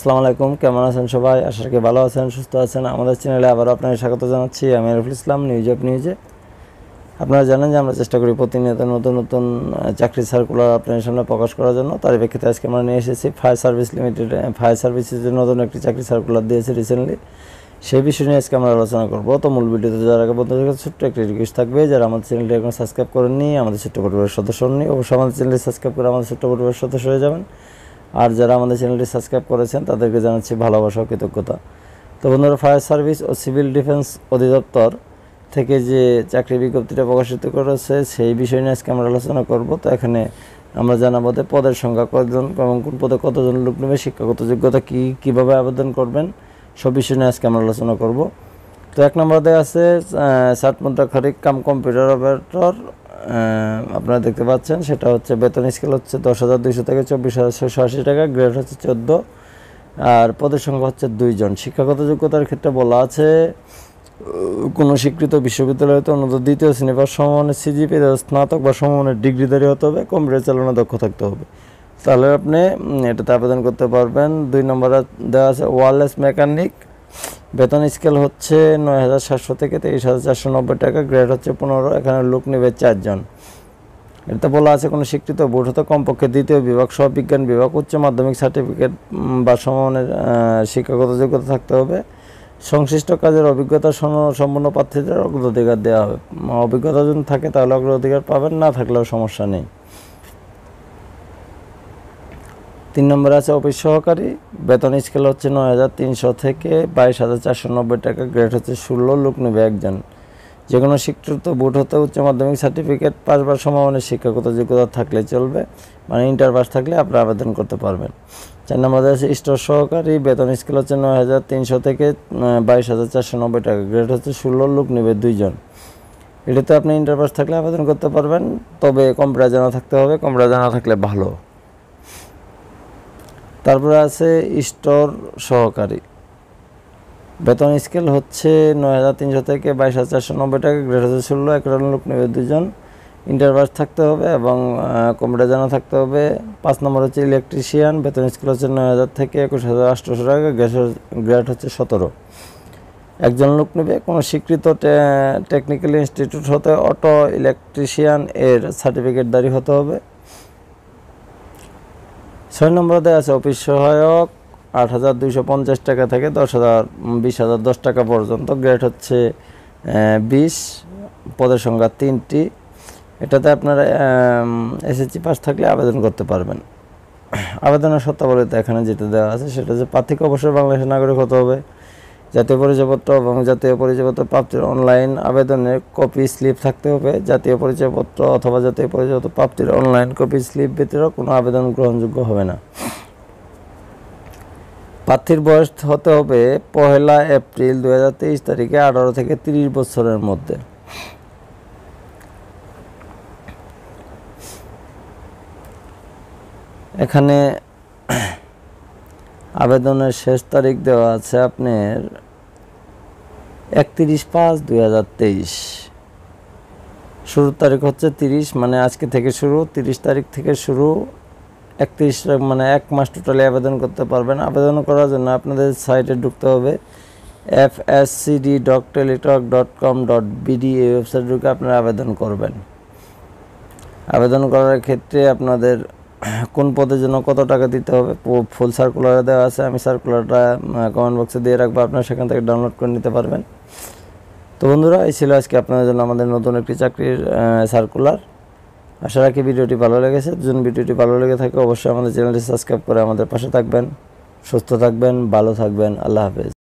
আসসালামু আলাইকুম কেমন আছেন সবাই আশা করি ভালো আছেন সুস্থ আছেন আমাদের চ্যানেলে আবারও আপনাদের স্বাগত জানাচ্ছি আমি রফুল ইসলাম নিউজ অফ নিউজে আপনারা জানেন যে আমরা চেষ্টা করি প্রতিনিয়ত নতুন নতুন চাকরি সার্কুলার আপনাদের সামনে প্রকাশ করার জন্য তার প্রেক্ষিতে আজকে আমরা নিয়ে এসেছি ফায়ার সার্ভিস লিমিটেড ফায়ার সার্ভিসের জন্য নতুন একটি চাকরি সার্কুলার দিয়েছে রিসেন্টলি সেই বিষয় নিয়ে আজকে আমরা আলোচনা করবো তো মূল ভিডিওতে যারা আগে বন্ধুদের কাছে ছোট্ট একটি রিকোয়েস্ট থাকবে যারা আমাদের চ্যানেলটি এখন সাবস্ক্রাইব করেননি আমাদের ছোট্ট পরিবারের সদস্য নিই অবশ্যই আমাদের চ্যানেলটি সাবস্ক্রাইব করে আমাদের ছোট্ট পরিবারের সদস্য হয়ে যাবেন আর যারা আমাদের চ্যানেলটি সাবস্ক্রাইব করেছেন তাদেরকে জানাচ্ছি ভালোবাসা কৃতজ্ঞতা তো বন্ধুরা ফায়ার সার্ভিস ও সিভিল ডিফেন্স অধিদপ্তর থেকে যে চাকরি বিজ্ঞপ্তিটা প্রকাশিত করেছে সেই বিষয় নিয়ে আজকে আমরা আলোচনা করব তো এখানে আমরা জানাবো যে পদের সংখ্যা কতজন এবং কোন পদে কতজন লোক নেবে শিক্ষাগত যোগ্যতা কী কীভাবে আবেদন করবেন সব বিষয় নিয়ে আজকে আমরা আলোচনা করব তো এক নম্বর দেয় আছে সাত মুদ্রা খারিক কাম কম্পিউটার অপারেটর আপনারা দেখতে পাচ্ছেন সেটা হচ্ছে বেতন স্কেল হচ্ছে দশ হাজার দুইশো থেকে চব্বিশ হাজার ছশো আশি টাকা গ্রেড হচ্ছে চোদ্দো আর পদের সংখ্যা হচ্ছে দুইজন শিক্ষাগত যোগ্যতার ক্ষেত্রে বলা আছে কোনো স্বীকৃত বিশ্ববিদ্যালয়তে অন্যত দ্বিতীয় শ্রেণী বা সমমানের সিজিপি স্নাতক বা সমমানের ডিগ্রিধারী হতে হবে কম্পিউটার চালানো দক্ষ থাকতে হবে তাহলে আপনি এটাতে আবেদন করতে পারবেন দুই নম্বরে দেওয়া আছে ওয়ারলেস মেকানিক বেতন স্কেল হচ্ছে নয় হাজার সাতশো থেকে তেইশ হাজার চারশো নব্বই টাকা গ্রেড হচ্ছে পনেরো এখানে লোক নেবে চারজন এটাতে বলা আছে কোনো স্বীকৃত বোর্ড হতে কমপক্ষে দ্বিতীয় বিভাগ সহ বিজ্ঞান বিভাগ উচ্চ মাধ্যমিক সার্টিফিকেট বা সমানের শিক্ষাগত যোগ্যতা থাকতে হবে সংশ্লিষ্ট কাজের অভিজ্ঞতা সম্পূর্ণ প্রার্থীদের অগ্রাধিকার দেওয়া হবে অভিজ্ঞতা যদি থাকে তাহলে অগ্রাধিকার পাবেন না থাকলেও সমস্যা নেই তিন নম্বরে আছে অফিস সহকারী বেতন স্কেল হচ্ছে নয় হাজার তিনশো থেকে বাইশ হাজার চারশো নব্বই টাকা গ্রেড হচ্ছে ষোলো লোক নেবে একজন যে কোনো শিক্ষিত বোর্ড হতে উচ্চ মাধ্যমিক সার্টিফিকেট পাস বা সমমানের শিক্ষাগত যোগ্যতা থাকলে চলবে মানে ইন্টার পাস থাকলে আপনি আবেদন করতে পারবেন চার নম্বরে আছে স্টোর সহকারী বেতন স্কেল হচ্ছে নয় হাজার তিনশো থেকে বাইশ হাজার চারশো নব্বই টাকা গ্রেড হচ্ছে ষোলো লোক নেবে দুইজন এটাতে আপনি ইন্টার পাস থাকলে আবেদন করতে পারবেন তবে কম্পিউটার জানা থাকতে হবে কম্পিউটার জানা থাকলে ভালো তারপরে আছে স্টোর সহকারী বেতন স্কেল হচ্ছে নয় হাজার তিনশো থেকে বাইশ হাজার চারশো নব্বই টাকা গ্রেড হাজার ষোলো একজন লোক নেবে দুজন ইন্টারভাস থাকতে হবে এবং কম্পিউটার জানা থাকতে হবে পাঁচ নম্বর হচ্ছে ইলেকট্রিশিয়ান বেতন স্কেল হচ্ছে নয় হাজার থেকে একুশ হাজার আটশোশো টাকা গ্রেড হচ্ছে সতেরো একজন লোক নেবে কোনো স্বীকৃত টেকনিক্যাল ইনস্টিটিউট হতে অটো ইলেকট্রিশিয়ান এর সার্টিফিকেট দাঁড়িয়ে হতে হবে ছয় নম্বর আছে অফিস সহায়ক আট হাজার দুইশো পঞ্চাশ টাকা থেকে দশ হাজার বিশ হাজার দশ টাকা পর্যন্ত গ্রেড হচ্ছে বিশ পদের সংখ্যা তিনটি এটাতে আপনারা এসএসসি পাস থাকলে আবেদন করতে পারবেন আবেদনের শর্তাবলীতে এখানে যেটা দেওয়া আছে সেটা যে পার্থিক অবসর বাংলাদেশের নাগরিক হতে হবে জাতীয় পরিচয়পত্র এবং জাতীয় পরিচয়পত্র প্রাপ্তির অনলাইন আবেদনের কপি স্লিপ থাকতে হবে জাতীয় পরিচয়পত্র অথবা জাতীয় পরিচয়পত্র প্রাপ্তির অনলাইন কপি স্লিপ ব্যতীত কোনো আবেদন গ্রহণযোগ্য হবে না প্রার্থীর বয়স হতে হবে পহেলা এপ্রিল দু তারিখে আঠারো থেকে ৩০ বছরের মধ্যে এখানে আবেদনের শেষ তারিখ দেওয়া আছে আপনার একত্রিশ পাঁচ দুই হাজার তেইশ শুরুর তারিখ হচ্ছে তিরিশ মানে আজকে থেকে শুরু তিরিশ তারিখ থেকে শুরু একত্রিশ মানে এক মাস টোটালি আবেদন করতে পারবেন আবেদন করার জন্য আপনাদের সাইটে ঢুকতে হবে F S CD dot Teletalk dot com dot BD এই ওয়েবসাইট ঢুকে আপনারা আবেদন করবেন আবেদন করার ক্ষেত্রে আপনাদের কোন পদের জন্য কত টাকা দিতে হবে ফুল সার্কুলারে দেওয়া আছে আমি সার্কুলারটা কমেন্ট বক্সে দিয়ে রাখবো আপনারা সেখান থেকে ডাউনলোড করে নিতে পারবেন তো বন্ধুরা এই ছিল আজকে আপনাদের জন্য আমাদের নতুন একটি চাকরির সার্কুলার আশা রাখি ভিডিওটি ভালো লেগেছে যদি ভিডিওটি ভালো লেগে থাকে অবশ্যই আমাদের চ্যানেলটি সাবস্ক্রাইব করে আমাদের পাশে থাকবেন সুস্থ থাকবেন ভালো থাকবেন আল্লাহ হাফেজ